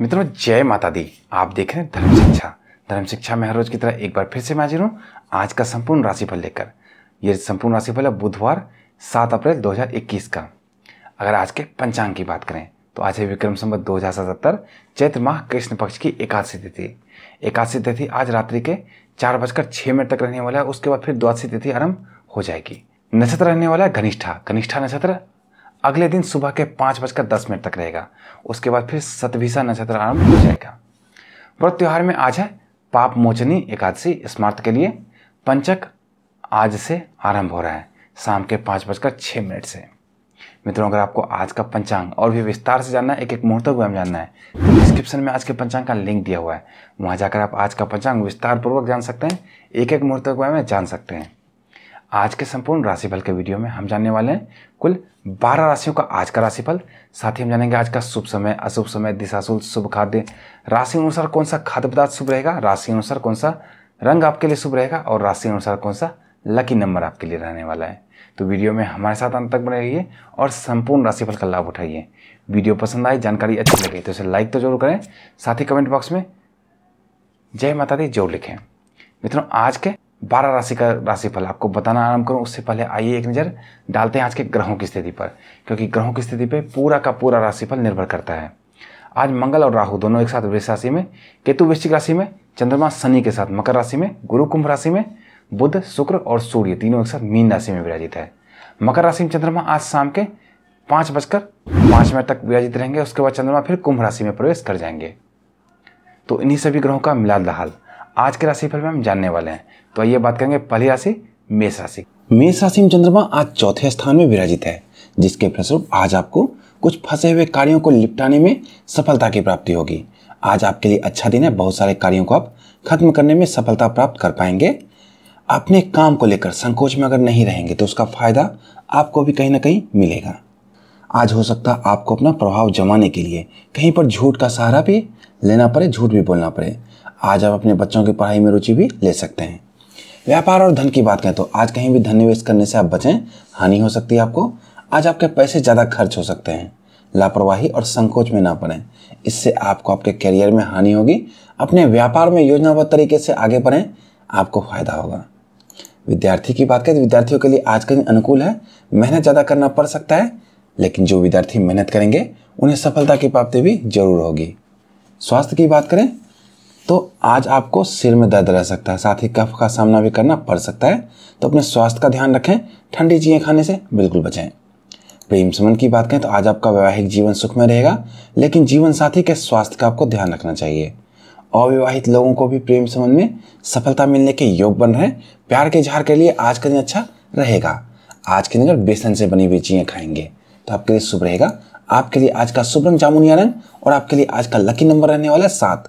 मित्रों जय माता दी आप देख रहे हैं धर्म शिक्षा धर्म शिक्षा में हर रोज की तरह एक बार फिर से मैं हाजिर हूँ आज का संपूर्ण राशिफल लेकर यह संपूर्ण राशिफल है बुधवार सात अप्रैल 2021 का अगर आज के पंचांग की बात करें तो आज है विक्रम संबत दो हज़ार सतहत्तर चैत्र माह कृष्ण पक्ष की एकादशी तिथि एकादशी तिथि आज रात्रि के चार बजकर छः मिनट तक रहने वाला है उसके बाद फिर द्वादशी तिथि आरंभ हो जाएगी नक्षत्र रहने वाला है घनिष्ठा घनिष्ठा नक्षत्र अगले दिन सुबह के पाँच बजकर दस मिनट तक रहेगा उसके बाद फिर सतभिषा नक्षत्र आरंभ हो जाएगा व्रत त्यौहार में आज है पाप मोचनी एकादशी स्मार्थ के लिए पंचक आज से आरंभ हो रहा है शाम के पाँच बजकर छः मिनट से मित्रों अगर आपको आज का पंचांग और भी विस्तार से जानना है एक एक मुहूर्त को हम जानना है तो डिस्क्रिप्शन में आज के पंचांग का लिंक दिया हुआ है वहाँ जाकर आप आज का पंचांग विस्तार पूर्वक जान सकते हैं एक एक मुहूर्त को में जान सकते हैं आज के संपूर्ण राशिफल के वीडियो में हम जानने वाले हैं कुल बारह राशियों का आज का राशिफल साथ ही हम जानेंगे आज का शुभ समय अशुभ समय दिशाशुल शुभ खाद्य राशि अनुसार कौन सा खाद्य पदार्थ शुभ रहेगा राशि अनुसार कौन सा रंग आपके लिए शुभ रहेगा और राशि अनुसार कौन सा लकी नंबर आपके लिए रहने वाला है तो वीडियो में हमारे साथ अंत तक बने रहिए और संपूर्ण राशिफल का लाभ उठाइए वीडियो पसंद आए जानकारी अच्छी लगे तो इसे लाइक तो जरूर करें साथ ही कमेंट बॉक्स में जय माता दी जरूर लिखें मित्रों आज के बारह राशि का राशिफल आपको बताना आरंभ करूं उससे पहले आइए एक नज़र डालते हैं आज के ग्रहों की स्थिति पर क्योंकि ग्रहों की स्थिति पर पूरा का पूरा राशिफल निर्भर करता है आज मंगल और राहु दोनों एक साथ वृक्ष राशि में केतु वृश्चिक राशि में चंद्रमा शनि के साथ मकर राशि में गुरु कुंभ राशि में बुध शुक्र और सूर्य तीनों एक साथ मीन राशि में विराजित है मकर राशि में चंद्रमा आज शाम के पाँच बजकर पाँच मिनट तक विराजित रहेंगे उसके बाद चंद्रमा फिर कुंभ राशि में प्रवेश कर जाएंगे तो इन्हीं सभी ग्रहों का मिलाद दहाल आज के राशिफल में हम जानने वाले हैं तो आइए बात करेंगे पहली राशि मेष राशि मेष राशि में चंद्रमा आज चौथे स्थान में विराजित है जिसके फलस्वरूप आज आपको कुछ फंसे हुए कार्यों को निपटाने में सफलता की प्राप्ति होगी आज आपके लिए अच्छा दिन है बहुत सारे कार्यों को आप खत्म करने में सफलता प्राप्त कर पाएंगे अपने काम को लेकर संकोच में अगर नहीं रहेंगे तो उसका फायदा आपको भी कहीं ना कहीं मिलेगा आज हो सकता है आपको अपना प्रभाव जमाने के लिए कहीं पर झूठ का सहारा भी लेना पड़े झूठ भी बोलना पड़े आज आप अपने बच्चों की पढ़ाई में रुचि भी ले सकते हैं व्यापार और धन की बात करें तो आज कहीं भी धन निवेश करने से आप बचें हानि हो सकती है आपको आज आपके पैसे ज़्यादा खर्च हो सकते हैं लापरवाही और संकोच में ना पड़े इससे आपको आपके करियर में हानि होगी अपने व्यापार में योजनाबद्ध तरीके से आगे बढ़ें आपको फायदा होगा विद्यार्थी की बात करें तो विद्यार्थियों के लिए आज का दिन अनुकूल है मेहनत ज़्यादा करना पड़ सकता है लेकिन जो विद्यार्थी मेहनत करेंगे उन्हें सफलता की प्राप्ति भी जरूर होगी स्वास्थ्य की बात करें तो आज आपको सिर में दर्द रह सकता है साथ ही कफ का सामना भी करना पड़ सकता है तो अपने स्वास्थ्य का ध्यान रखें ठंडी चीज़ें खाने से बिल्कुल बचें प्रेम संबंध की बात करें तो आज आपका वैवाहिक जीवन सुख में रहेगा लेकिन जीवन साथी के स्वास्थ्य का आपको ध्यान रखना चाहिए अविवाहित लोगों को भी प्रेम संबंध में सफलता मिलने के योग बन रहे प्यार के झार के लिए आज का दिन अच्छा रहेगा आज के दिन अगर बेसन से बनी हुई चीज़ें खाएंगे तो आपके लिए शुभ रहेगा आपके लिए आज का शुभ रंग जामुनिया रंग और आपके लिए आज का लकी नंबर रहने वाला है सात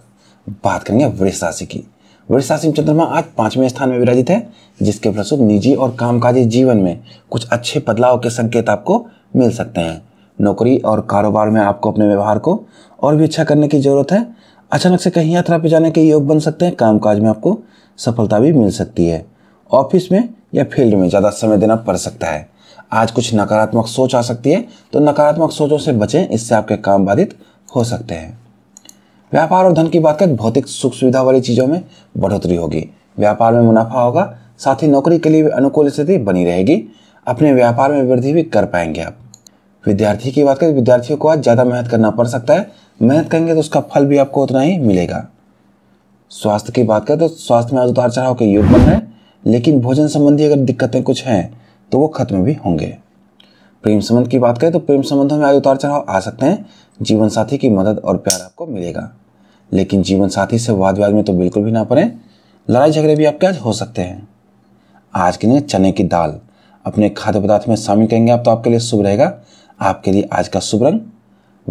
बात करेंगे वृष राशि की वृष राशि में चंद्रमा आज पांचवें स्थान में विराजित है जिसके फलस्वरूप निजी और कामकाजी जीवन में कुछ अच्छे बदलाव के संकेत आपको मिल सकते हैं नौकरी और कारोबार में आपको अपने व्यवहार को और भी अच्छा करने की ज़रूरत है अचानक से कहीं यात्रा पर जाने के योग बन सकते हैं कामकाज में आपको सफलता भी मिल सकती है ऑफिस में या फील्ड में ज़्यादा समय देना पड़ सकता है आज कुछ नकारात्मक सोच आ सकती है तो नकारात्मक सोचों से बचें इससे आपके काम बाधित हो सकते हैं व्यापार और धन की बात करें भौतिक सुख सुविधा वाली चीज़ों में बढ़ोतरी होगी व्यापार में मुनाफा होगा साथ ही नौकरी के लिए भी अनुकूल स्थिति बनी रहेगी अपने व्यापार में वृद्धि भी कर पाएंगे आप विद्यार्थी की बात करें विद्यार्थियों को आज ज़्यादा मेहनत करना पड़ सकता है मेहनत करेंगे तो उसका फल भी आपको उतना ही मिलेगा स्वास्थ्य की बात करें तो स्वास्थ्य में आज उतार चढ़ाव के योग बन रहे हैं लेकिन भोजन संबंधी अगर दिक्कतें कुछ हैं तो वो खत्म भी होंगे प्रेम संबंध की बात करें तो प्रेम संबंधों में आज उतार चढ़ाव आ सकते हैं जीवन साथी की मदद और प्यार आपको मिलेगा लेकिन जीवन साथी से वाद विवाद में तो बिल्कुल भी ना पड़े लड़ाई झगड़े भी आपके आज हो सकते हैं आज के लिए चने की दाल अपने खाद्य पदार्थ में शामिल करेंगे आप तो आपके लिए शुभ रहेगा आपके लिए आज का शुभ रंग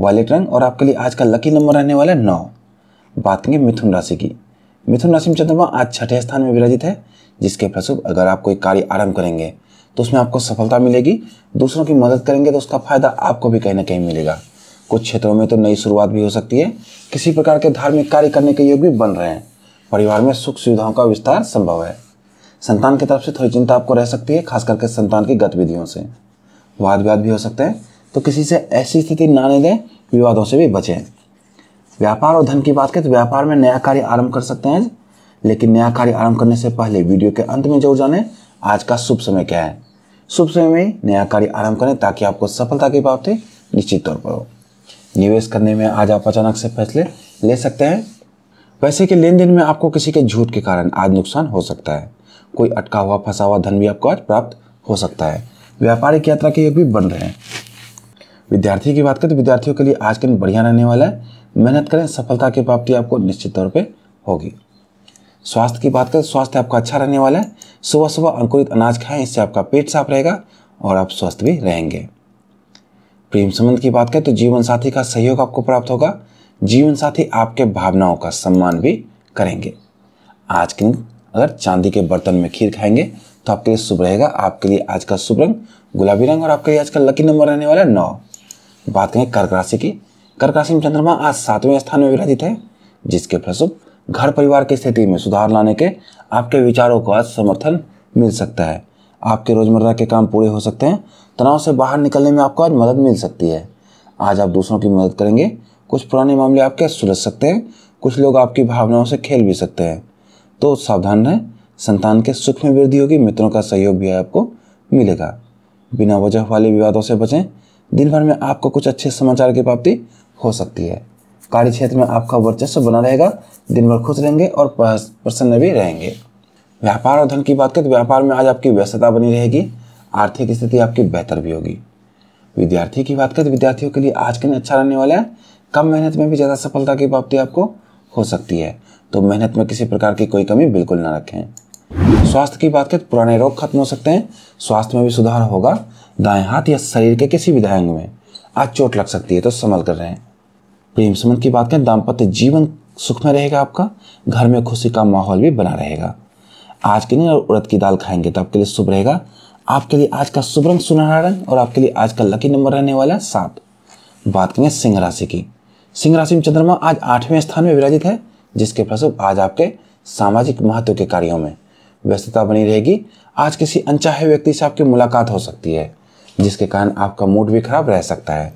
वॉलेट रंग और आपके लिए आज का लकी नंबर रहने वाला है नौ बात करेंगे मिथुन राशि की मिथुन राशि में चंद्रमा आज छठे स्थान में विराजित है जिसके फलस्वरूप अगर आप कोई कार्य आरंभ करेंगे तो उसमें आपको सफलता मिलेगी दूसरों की मदद करेंगे तो उसका फायदा आपको भी कहीं ना कहीं मिलेगा कुछ क्षेत्रों में तो नई शुरुआत भी हो सकती है किसी प्रकार के धार्मिक कार्य करने के योग भी बन रहे हैं परिवार में सुख सुविधाओं का विस्तार संभव है संतान की तरफ से थोड़ी चिंता आपको रह सकती है खास करके संतान की गतिविधियों से वाद विवाद भी हो सकते हैं तो किसी से ऐसी स्थिति ना आने दें विवादों से भी बचें व्यापार और धन की बात करें तो व्यापार में नया कार्य आरंभ कर सकते हैं लेकिन नया कार्य आरंभ करने से पहले वीडियो के अंत में जरूर जाने आज का शुभ समय क्या है शुभ समय में नया कार्य आरंभ करें ताकि आपको सफलता की प्राप्ति निश्चित तौर पर हो निवेश करने में आज आप अचानक से फैसले ले सकते हैं पैसे के लेन देन में आपको किसी के झूठ के कारण आज नुकसान हो सकता है कोई अटका हुआ फंसा हुआ धन भी आपको आज प्राप्त हो सकता है व्यापारिक यात्रा के योग भी बन रहे हैं विद्यार्थी की बात करें तो विद्यार्थियों के लिए आज का दिन बढ़िया रहने वाला है मेहनत करें सफलता की प्राप्ति आपको निश्चित तौर पर होगी स्वास्थ्य की बात करें स्वास्थ्य आपका अच्छा रहने वाला है सुबह सुबह अंकुरित अनाज खाएं इससे आपका पेट साफ रहेगा और आप स्वस्थ भी रहेंगे प्रेम संबंध की बात करें तो जीवन साथी का सहयोग आपको प्राप्त होगा जीवन साथी आपके भावनाओं का सम्मान भी करेंगे आज के दिन अगर चांदी के बर्तन में खीर खाएंगे तो आपके लिए शुभ रहेगा आपके लिए आज का शुभ रंग गुलाबी रंग और आपके लिए आज का लकी नंबर रहने वाला है नौ बात करें कर्क राशि की कर्क राशि में चंद्रमा आज सातवें स्थान में विराजित है जिसके फलस्वरूप घर परिवार की स्थिति में सुधार लाने के आपके विचारों को आज समर्थन मिल सकता है आपके रोज़मर्रा के काम पूरे हो सकते हैं तनाव से बाहर निकलने में आपको आज मदद मिल सकती है आज आप दूसरों की मदद करेंगे कुछ पुराने मामले आपके सुलझ सकते हैं कुछ लोग आपकी भावनाओं से खेल भी सकते हैं तो सावधान रहें संतान के सुख में वृद्धि होगी मित्रों का सहयोग भी आपको मिलेगा बिना वजह वाले विवादों से बचें दिन भर में आपको कुछ अच्छे समाचार की प्राप्ति हो सकती है कार्य क्षेत्र में आपका वर्चस्व बना रहेगा दिन भर खुश रहेंगे और प्रसन्न भी रहेंगे व्यापार और धन की बात करें तो व्यापार में आज आपकी व्यस्तता बनी रहेगी आर्थिक स्थिति आपकी बेहतर भी होगी विद्यार्थी की बात करें तो विद्यार्थियों के लिए आज के दिन अच्छा रहने वाला है कम मेहनत में भी ज़्यादा सफलता की प्राप्ति आपको हो सकती है तो मेहनत में किसी प्रकार की कोई कमी बिल्कुल ना रखें स्वास्थ्य की बात करें तो पुराने रोग खत्म हो सकते हैं स्वास्थ्य में भी सुधार होगा दाएं हाथ या शरीर के किसी भी दाएंग में आज चोट लग सकती है तो संभल कर रहे प्रेम संबंध की बात करें दाम्पत्य जीवन सुख में रहेगा आपका घर में खुशी का माहौल भी बना रहेगा आज के लिए उड़द की दाल खाएंगे तो आपके लिए शुभ रहेगा आपके लिए आज का शुभ रंग सुनहरा रंग और आपके लिए आज का लकी नंबर रहने वाला है सात बात करेंगे सिंह राशि की सिंह राशि में चंद्रमा आज आठवें स्थान में विराजित है जिसके फलस्वरूप आज आपके सामाजिक महत्व के कार्यों में व्यस्तता बनी रहेगी आज किसी अनचाहे व्यक्ति से आपकी मुलाकात हो सकती है जिसके कारण आपका मूड भी खराब रह सकता है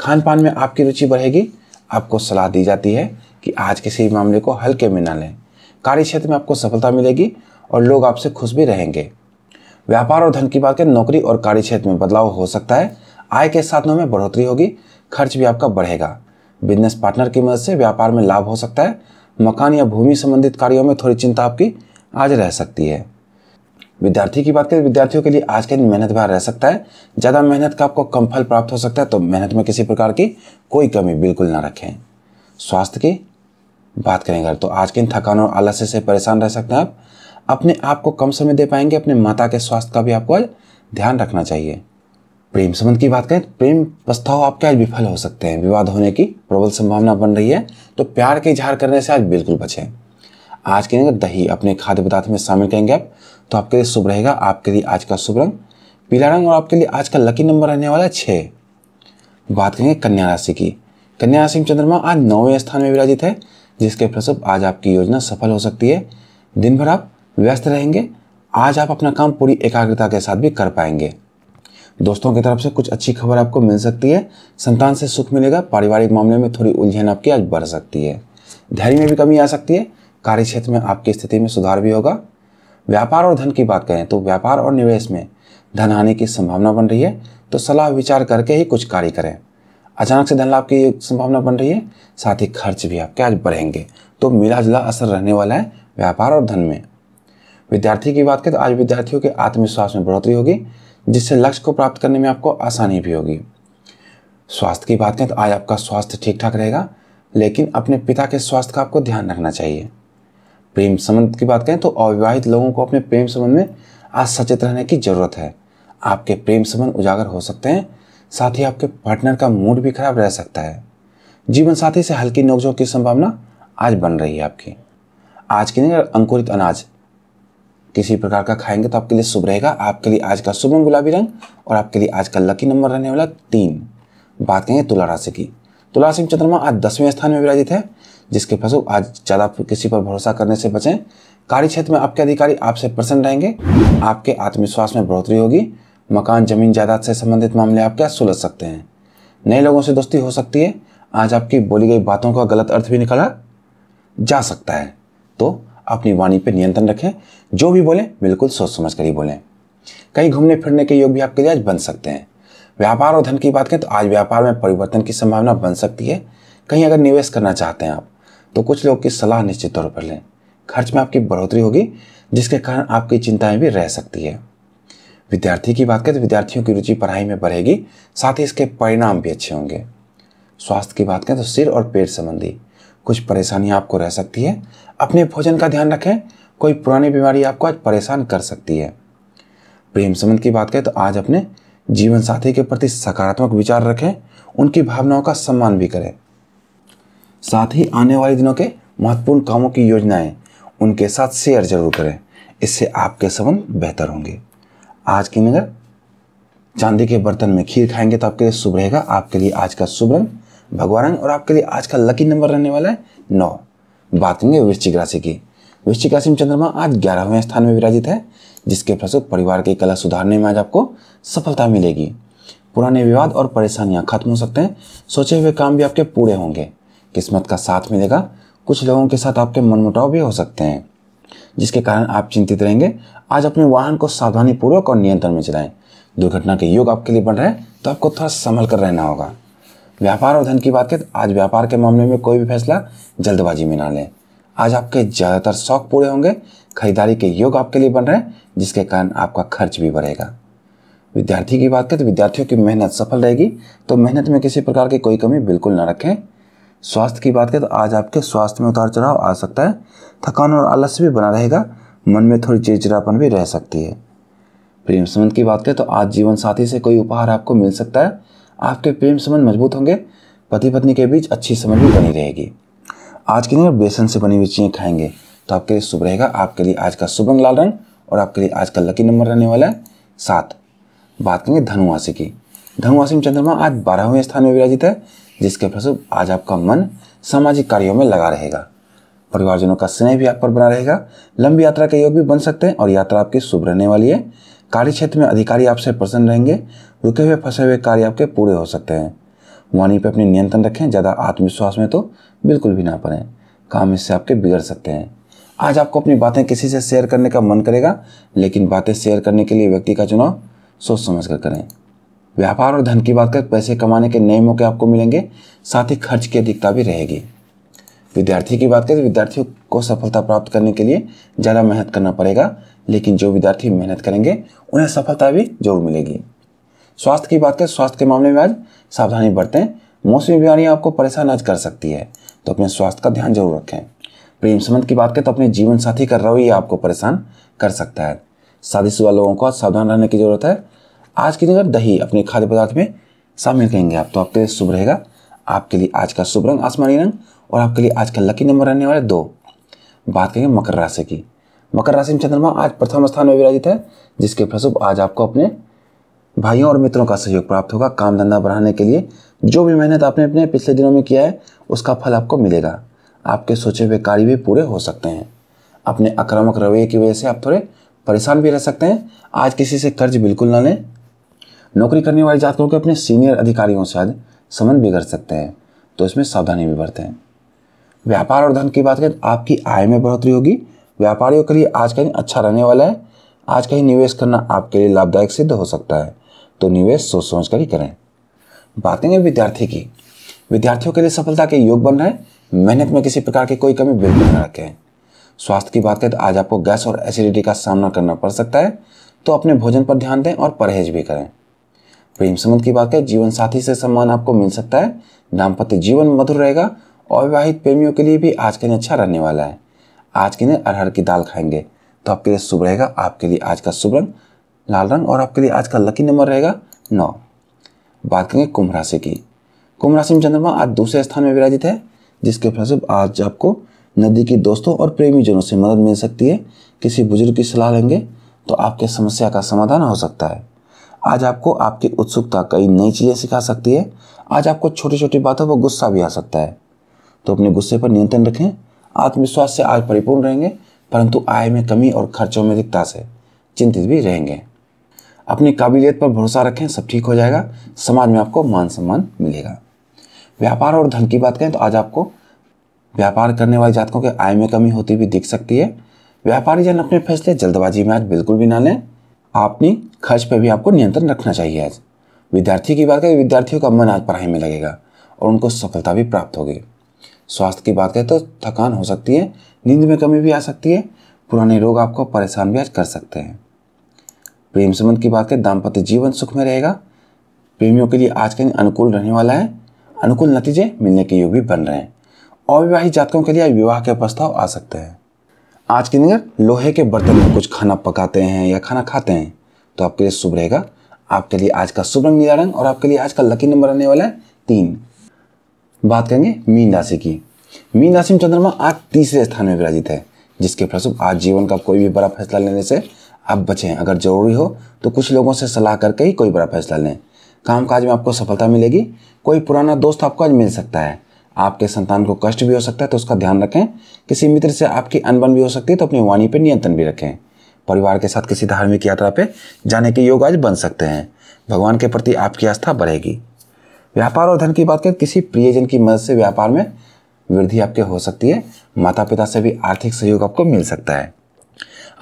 खान पान में आपकी रुचि बढ़ेगी आपको सलाह दी जाती है कि आज किसी मामले को हल्के में ना लें कार्य क्षेत्र में आपको सफलता मिलेगी और लोग आपसे खुश भी रहेंगे व्यापार और धन की बात करें नौकरी और कार्य क्षेत्र में बदलाव हो सकता है आय के साधनों में बढ़ोतरी होगी खर्च भी आपका बढ़ेगा बिजनेस पार्टनर की मदद से व्यापार में लाभ हो सकता है मकान या भूमि संबंधित कार्यों में थोड़ी चिंता आपकी आज रह सकती है विद्यार्थी की बात करें विद्यार्थियों के लिए आज के दिन मेहनत भार रह सकता है ज़्यादा मेहनत का आपको कम फल प्राप्त हो सकता है तो मेहनत में किसी प्रकार की कोई कमी बिल्कुल ना रखें स्वास्थ्य की बात करें अगर तो आज के दिन थकान और आलस्य से परेशान रह सकते हैं आप अपने आप को कम समय दे पाएंगे अपने माता के स्वास्थ्य का भी आपको आज ध्यान रखना चाहिए प्रेम संबंध की बात करें तो प्रेम प्रस्ताव आपके आज विफल हो सकते हैं विवाद होने की प्रबल संभावना बन रही है तो प्यार के इजहार करने से आज बिल्कुल बचें आज के दही अपने खाद्य पदार्थ में शामिल करेंगे आप तो आपके लिए शुभ रहेगा आपके लिए आज का शुभ रंग पीला रंग और आपके लिए आज का लकी नंबर रहने वाला है छः बात करेंगे कन्या राशि की कन्या राशि में चंद्रमा आज नौवें स्थान में विराजित है जिसके फलस्वरूप आज आपकी योजना सफल हो सकती है दिन भर आप व्यस्त रहेंगे आज आप अपना काम पूरी एकाग्रता के साथ भी कर पाएंगे दोस्तों की तरफ से कुछ अच्छी खबर आपको मिल सकती है संतान से सुख मिलेगा पारिवारिक मामले में थोड़ी उलझन आपकी आज बढ़ सकती है धैर्य में भी कमी आ सकती है कार्य क्षेत्र में आपकी स्थिति में सुधार भी होगा व्यापार और धन की बात करें तो व्यापार और निवेश में धन आने की संभावना बन रही है तो सलाह विचार करके ही कुछ कार्य करें अचानक से धन लाभ की संभावना बन रही है साथ ही खर्च भी आपके आज बढ़ेंगे तो मिला जुला असर रहने वाला है व्यापार और धन में विद्यार्थी की बात करें तो आज विद्यार्थियों के आत्मविश्वास में बढ़ोतरी होगी जिससे लक्ष्य को प्राप्त करने में आपको आसानी भी होगी स्वास्थ्य की बात करें तो आज आपका स्वास्थ्य ठीक ठाक रहेगा लेकिन अपने पिता के स्वास्थ्य का आपको ध्यान रखना चाहिए प्रेम संबंध की बात करें तो अविवाहित लोगों को अपने प्रेम संबंध में आज सचेत रहने की ज़रूरत है आपके प्रेम संबंध उजागर हो सकते हैं साथ ही आपके पार्टनर का मूड भी खराब रह सकता है जीवन साथी से हल्की नोकझोंक की संभावना आज बन रही है आपकी आज के दिन अंकुरित अनाज किसी प्रकार का खाएंगे तो आपके लिए शुभ रहेगा आपके लिए आज का शुभ गुलाबी रंग और आपके लिए आज का लकी नंबर रहने वाला तीन बात करेंगे तुला राशि की तुला राशि चंद्रमा आज दसवें स्थान में विराजित है जिसके फसल आज ज़्यादा किसी पर भरोसा करने से बचें कार्य क्षेत्र में आपके अधिकारी आपसे प्रसन्न रहेंगे आपके आत्मविश्वास में बढ़ोतरी होगी मकान जमीन जायदाद से संबंधित मामले आप क्या सुलझ सकते हैं नए लोगों से दोस्ती हो सकती है आज आपकी बोली गई बातों का गलत अर्थ भी निकाला जा सकता है तो अपनी वाणी पर नियंत्रण रखें जो भी बोलें बिल्कुल सोच समझ कर ही बोलें कहीं घूमने फिरने के योग भी आपके लिए आज बन सकते हैं व्यापार और धन की बात करें तो आज व्यापार में परिवर्तन की संभावना बन सकती है कहीं अगर निवेश करना चाहते हैं आप तो कुछ लोग की सलाह निश्चित तौर पर लें खर्च में आपकी बढ़ोतरी होगी जिसके कारण आपकी चिंताएं भी रह सकती है विद्यार्थी की बात करें तो विद्यार्थियों की रुचि पढ़ाई में बढ़ेगी साथ ही इसके परिणाम भी अच्छे होंगे स्वास्थ्य की बात करें तो सिर और पेट संबंधी कुछ परेशानी आपको रह सकती है अपने भोजन का ध्यान रखें कोई पुरानी बीमारी आपको आज परेशान कर सकती है प्रेम संबंध की बात करें तो आज अपने जीवन साथी के प्रति सकारात्मक विचार रखें उनकी भावनाओं का सम्मान भी करें साथ ही आने वाले दिनों के महत्वपूर्ण कामों की योजनाएं उनके साथ शेयर जरूर करें इससे आपके संबंध बेहतर होंगे आज की नगर चांदी के बर्तन में खीर खाएंगे तो आपके लिए शुभ रहेगा आपके लिए आज का शुभ रंग भगवा रंग और आपके लिए आज का लकी नंबर रहने वाला है नौ बात करेंगे वृश्चिक राशि की वृश्चिक राशि में चंद्रमा आज ग्यारहवें स्थान में विराजित है जिसके फलस्वरूप परिवार की कला सुधारने में आज आपको सफलता मिलेगी पुराने विवाद और परेशानियां खत्म हो सकते हैं सोचे हुए काम भी आपके पूरे होंगे किस्मत का साथ मिलेगा कुछ लोगों के साथ आपके मनमुटाव भी हो सकते हैं जिसके कारण आप चिंतित रहेंगे आज अपने वाहन को सावधानीपूर्वक और नियंत्रण में चलाएं दुर्घटना के योग आपके लिए बन रहे हैं तो आपको थोड़ा संभल कर रहना होगा व्यापार और धन की बात करें तो आज व्यापार के मामले में कोई भी फैसला जल्दबाजी में ना लें आज आपके ज़्यादातर शौक पूरे होंगे खरीदारी के योग आपके लिए बन रहे हैं जिसके कारण आपका खर्च भी बढ़ेगा विद्यार्थी की बात करें तो विद्यार्थियों की मेहनत सफल रहेगी तो मेहनत में किसी प्रकार की कोई कमी बिल्कुल ना रखें स्वास्थ्य की बात करें तो आज आपके स्वास्थ्य में उतार चढ़ाव आ सकता है थकान और आलस्य भी बना रहेगा मन में थोड़ी चिड़चिड़ापन भी रह सकती है प्रेम संबंध की बात करें तो आज जीवन साथी से कोई उपहार आपको मिल सकता है आपके प्रेम संबंध मजबूत होंगे पति पत्नी के बीच अच्छी समझ भी बनी रहेगी आज के दिन आप बेसन से बनी हुई चीज़ें खाएंगे तो आपके लिए शुभ रहेगा आपके लिए आज का शुभ लाल रंग और आपके लिए आज का लकी नंबर रहने वाला है सात बात करेंगे धनुवासि की धनुवासि में चंद्रमा आज बारहवें स्थान में विराजित है जिसके फलस्वरूप आज आपका मन सामाजिक कार्यों में लगा रहेगा परिवारजनों का स्नेह भी आप पर बना रहेगा लंबी यात्रा के योग भी बन सकते हैं और यात्रा आपकी शुभ रहने वाली है कार्य क्षेत्र में अधिकारी आपसे प्रसन्न रहेंगे रुके हुए फंसे हुए कार्य आपके पूरे हो सकते हैं वाणी पर अपनी नियंत्रण रखें ज़्यादा आत्मविश्वास में तो बिल्कुल भी ना पड़ें काम इससे आपके बिगड़ सकते हैं आज आपको अपनी बातें किसी से शेयर करने का मन करेगा लेकिन बातें शेयर करने के लिए व्यक्ति का चुनाव सोच समझ कर करें व्यापार और धन की बात कर पैसे कमाने के नए मौके आपको मिलेंगे साथ ही खर्च की अधिकता भी रहेगी विद्यार्थी की बात करें तो विद्यार्थियों को सफलता प्राप्त करने के लिए ज़्यादा मेहनत करना पड़ेगा लेकिन जो विद्यार्थी मेहनत करेंगे उन्हें सफलता भी जरूर मिलेगी स्वास्थ्य की बात करें स्वास्थ्य के मामले में आज सावधानी बरतें मौसमी बीमारियाँ आपको परेशान आज कर सकती है तो अपने स्वास्थ्य का ध्यान जरूर रखें प्रेम संबंध की बात करें तो अपने जीवन साथी का रवैया आपको परेशान कर सकता है शादीशुदा लोगों को सावधान रहने की जरूरत है आज की अगर दही अपने खाद्य पदार्थ में शामिल करेंगे आप तो आपके लिए शुभ रहेगा आपके लिए आज का शुभ रंग आसमानी रंग और आपके लिए आज का लकी नंबर रहने वाले दो बात करेंगे मकर राशि की मकर राशि में चंद्रमा आज प्रथम स्थान में विराजित है जिसके फलस्वरूप आज आपको अपने भाइयों और मित्रों का सहयोग प्राप्त होगा काम धंधा बढ़ाने के लिए जो भी मेहनत आपने अपने पिछले दिनों में किया है उसका फल आपको मिलेगा आपके सोचे हुए कार्य भी पूरे हो सकते हैं अपने आक्रामक रवैये की वजह से आप थोड़े परेशान भी रह सकते हैं आज किसी से कर्ज बिल्कुल ना लें नौकरी करने वाले जातकों के अपने सीनियर अधिकारियों से आज संबंध बिगड़ सकते हैं तो इसमें सावधानी भी बरतें व्यापार और धन की बात करें तो आपकी आय में बढ़ोतरी होगी व्यापारियों के लिए आज का दिन अच्छा रहने वाला है आज कहीं निवेश करना आपके लिए लाभदायक सिद्ध हो सकता है तो निवेश सोच सोच कर ही करें बातें हैं विद्यार्थी की विद्यार्थियों के लिए सफलता के योग बन रहे मेहनत में किसी प्रकार की कोई कमी बिल्कुल न रखें स्वास्थ्य की बात करें तो आज आपको गैस और एसिडिटी का सामना करना पड़ सकता है तो अपने भोजन पर ध्यान दें और परहेज भी करें प्रेम संबंध की बात करें जीवन साथी से सम्मान आपको मिल सकता है दाम्पत्य जीवन मधुर रहेगा अविवाहित प्रेमियों के लिए भी आज के दिन अच्छा रहने वाला है आज के दिन अरहर की दाल खाएंगे तो आपके लिए शुभ रहेगा आपके लिए आज का शुभ रंग लाल रंग और आपके लिए आज का लकी नंबर रहेगा नौ बात करेंगे कुंभ राशि की कुंभ राशि में चंद्रमा आज दूसरे स्थान में विराजित है जिसके फलस्वरूप आज आपको नदी की दोस्तों और प्रेमीजनों से मदद मिल सकती है किसी बुजुर्ग की सलाह लेंगे तो आपके समस्या का समाधान हो सकता है आज आपको आपकी उत्सुकता कई नई चीज़ें सिखा सकती है आज आपको छोटी छोटी बातों पर गुस्सा भी आ सकता है तो अपने गुस्से पर नियंत्रण रखें आत्मविश्वास से आज परिपूर्ण रहेंगे परंतु आय में कमी और खर्चों में दिक्कत से चिंतित भी रहेंगे अपनी काबिलियत पर भरोसा रखें सब ठीक हो जाएगा समाज में आपको मान सम्मान मिलेगा व्यापार और धन की बात करें तो आज आपको व्यापार करने वाले जातकों के आय में कमी होती हुई दिख सकती है व्यापारी जन अपने फैसले जल्दबाजी में आज बिल्कुल भी ना लें अपनी खर्च पर भी आपको नियंत्रण रखना चाहिए आज विद्यार्थी की बात करें विद्यार्थियों का मन आज पढ़ाई में लगेगा और उनको सफलता भी प्राप्त होगी स्वास्थ्य की बात करें तो थकान हो सकती है नींद में कमी भी आ सकती है पुराने रोग आपको परेशान भी आज कर सकते हैं प्रेम संबंध की बात करें दाम्पत्य जीवन सुख में रहेगा प्रेमियों के लिए आज का दिन अनुकूल रहने वाला है अनुकूल नतीजे मिलने के योग भी बन रहे हैं अविवाहित जातकों के लिए विवाह के प्रस्ताव आ सकते हैं आज के दिन लोहे के बर्तन में कुछ खाना पकाते हैं या खाना खाते हैं तो आपके लिए शुभ रहेगा आपके लिए आज का शुभ रंग नीला रंग और आपके लिए आज का लकी नंबर रहने वाला है तीन बात करेंगे मीन राशि की मीन राशि में चंद्रमा आज तीसरे स्थान में विराजित है जिसके फलस्वरूप आज जीवन का कोई भी बड़ा फैसला लेने से आप बचें अगर ज़रूरी हो तो कुछ लोगों से सलाह करके ही कोई बड़ा फैसला लें कामकाज में आपको सफलता मिलेगी कोई पुराना दोस्त आपको आज मिल सकता है आपके संतान को कष्ट भी हो सकता है तो उसका ध्यान रखें किसी मित्र से आपकी अनबन भी हो सकती है तो अपनी वाणी पर नियंत्रण भी रखें परिवार के साथ किसी धार्मिक यात्रा पर जाने के योग आज बन सकते हैं भगवान के प्रति आपकी आस्था बढ़ेगी व्यापार और धन की बात करें किसी प्रियजन की मदद से व्यापार में वृद्धि आपके हो सकती है माता पिता से भी आर्थिक सहयोग आपको मिल सकता है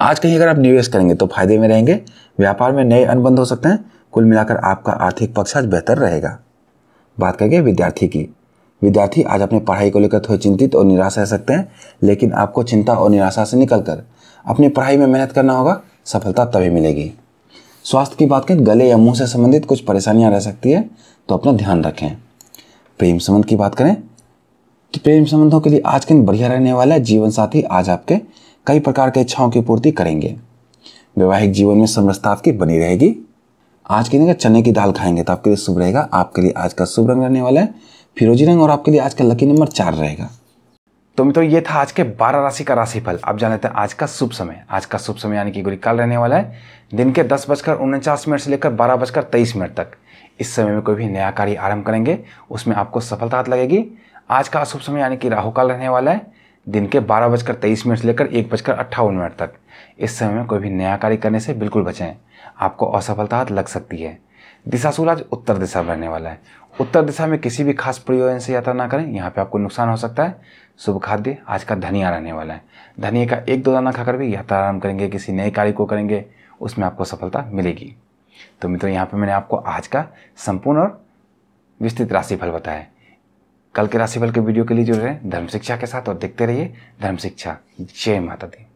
आज कहीं अगर आप निवेश करेंगे तो फायदे में रहेंगे व्यापार में नए अनुबंध हो सकते हैं कुल मिलाकर आपका आर्थिक पक्ष आज बेहतर रहेगा बात करेंगे विद्यार्थी की विद्यार्थी आज अपनी पढ़ाई को लेकर थोड़े चिंतित और निराश रह सकते हैं लेकिन आपको चिंता और निराशा से निकलकर अपनी पढ़ाई में मेहनत करना होगा सफलता तभी मिलेगी स्वास्थ्य की बात करें गले या मुंह से संबंधित कुछ परेशानियां रह सकती है तो अपना ध्यान रखें प्रेम संबंध की बात करें तो प्रेम संबंधों के लिए आज कहीं बढ़िया रहने वाला जीवन साथी आज आपके कई प्रकार के इच्छाओं की पूर्ति करेंगे वैवाहिक जीवन में समरसता आपकी बनी रहेगी आज के दिन अगर चने की दाल खाएंगे तो आपके लिए शुभ रहेगा आपके लिए आज का शुभ रंग रहने वाला है फिरोजी रंग और आपके लिए आज का लकी नंबर चार रहेगा तो मित्रों ये था आज के 12 राशि का राशिफल अब जान लेते हैं आज का शुभ समय आज का शुभ समय यानी कि गुलिकाल रहने वाला है दिन के दस बजकर उनचास मिनट से लेकर बारह बजकर तेईस मिनट तक इस समय में कोई भी नया कार्य आरंभ करेंगे उसमें आपको सफलता हाथ लगेगी आज का अशुभ समय यानी कि राहुकाल रहने वाला है दिन के बारह बजकर तेईस मिनट से लेकर एक बजकर अट्ठावन मिनट तक इस समय में कोई भी नया कार्य करने से बिल्कुल बचें आपको असफलता लग सकती है दिशा सूल आज उत्तर दिशा में रहने वाला है उत्तर दिशा में किसी भी खास प्रयोजन से यात्रा ना करें यहाँ पे आपको नुकसान हो सकता है शुभ खाद्य आज का धनिया रहने वाला है धनिया का एक दो दाना खाकर भी यात्रा आराम करेंगे किसी नए कार्य को करेंगे उसमें आपको सफलता मिलेगी तो मित्रों यहाँ पर मैंने आपको आज का संपूर्ण और विस्तृत राशिफल बताया कल के राशिफल के वीडियो के लिए जुड़ रहे हैं धर्म शिक्षा के साथ और देखते रहिए धर्म शिक्षा जय माता दी